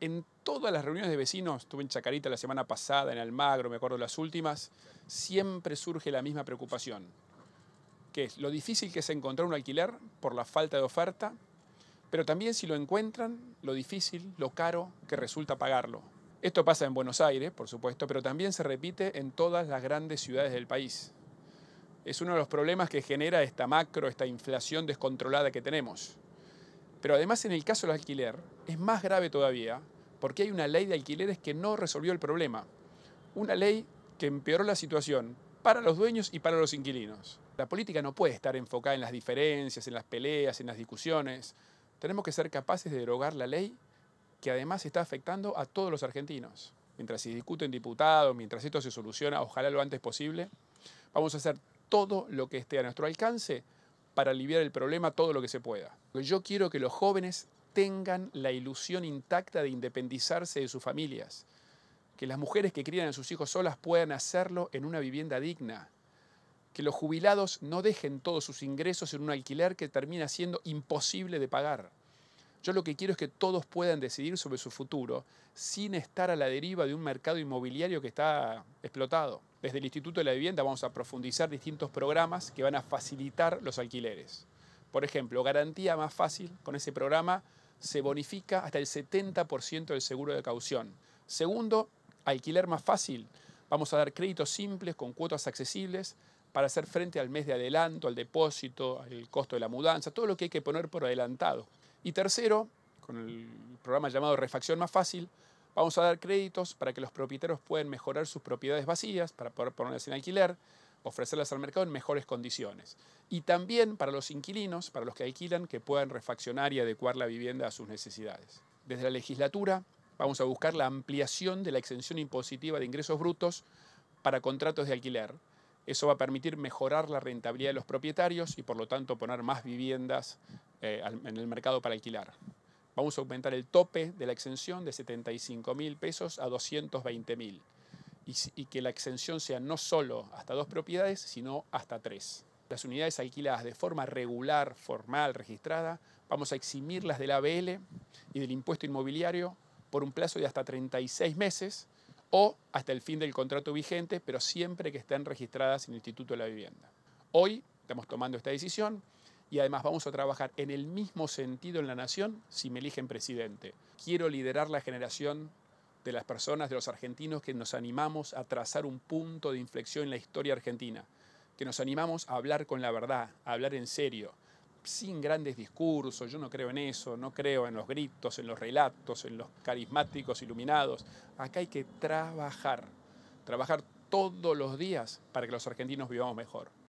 en todas las reuniones de vecinos, estuve en Chacarita la semana pasada, en Almagro, me acuerdo las últimas, siempre surge la misma preocupación, que es lo difícil que es encontrar un alquiler por la falta de oferta, pero también si lo encuentran, lo difícil, lo caro que resulta pagarlo. Esto pasa en Buenos Aires, por supuesto, pero también se repite en todas las grandes ciudades del país. Es uno de los problemas que genera esta macro, esta inflación descontrolada que tenemos. Pero además en el caso del alquiler es más grave todavía porque hay una ley de alquileres que no resolvió el problema. Una ley que empeoró la situación para los dueños y para los inquilinos. La política no puede estar enfocada en las diferencias, en las peleas, en las discusiones. Tenemos que ser capaces de derogar la ley que además está afectando a todos los argentinos. Mientras se discuten diputados, mientras esto se soluciona, ojalá lo antes posible, vamos a hacer todo lo que esté a nuestro alcance para aliviar el problema todo lo que se pueda. Yo quiero que los jóvenes tengan la ilusión intacta de independizarse de sus familias, que las mujeres que crían a sus hijos solas puedan hacerlo en una vivienda digna, que los jubilados no dejen todos sus ingresos en un alquiler que termina siendo imposible de pagar. Yo lo que quiero es que todos puedan decidir sobre su futuro sin estar a la deriva de un mercado inmobiliario que está explotado. Desde el Instituto de la Vivienda vamos a profundizar distintos programas que van a facilitar los alquileres. Por ejemplo, garantía más fácil, con ese programa se bonifica hasta el 70% del seguro de caución. Segundo, alquiler más fácil. Vamos a dar créditos simples con cuotas accesibles para hacer frente al mes de adelanto, al depósito, al costo de la mudanza, todo lo que hay que poner por adelantado. Y tercero, con el programa llamado Refacción Más Fácil, vamos a dar créditos para que los propietarios puedan mejorar sus propiedades vacías, para poder ponerlas en alquiler, ofrecerlas al mercado en mejores condiciones. Y también para los inquilinos, para los que alquilan, que puedan refaccionar y adecuar la vivienda a sus necesidades. Desde la legislatura vamos a buscar la ampliación de la exención impositiva de ingresos brutos para contratos de alquiler eso va a permitir mejorar la rentabilidad de los propietarios y por lo tanto poner más viviendas eh, en el mercado para alquilar. Vamos a aumentar el tope de la exención de 75 mil pesos a 220 mil y, y que la exención sea no solo hasta dos propiedades, sino hasta tres. Las unidades alquiladas de forma regular, formal, registrada, vamos a eximirlas del ABL y del impuesto inmobiliario por un plazo de hasta 36 meses o hasta el fin del contrato vigente, pero siempre que estén registradas en el Instituto de la Vivienda. Hoy estamos tomando esta decisión y además vamos a trabajar en el mismo sentido en la nación si me eligen presidente. Quiero liderar la generación de las personas, de los argentinos que nos animamos a trazar un punto de inflexión en la historia argentina, que nos animamos a hablar con la verdad, a hablar en serio, sin grandes discursos, yo no creo en eso, no creo en los gritos, en los relatos, en los carismáticos iluminados. Acá hay que trabajar, trabajar todos los días para que los argentinos vivamos mejor.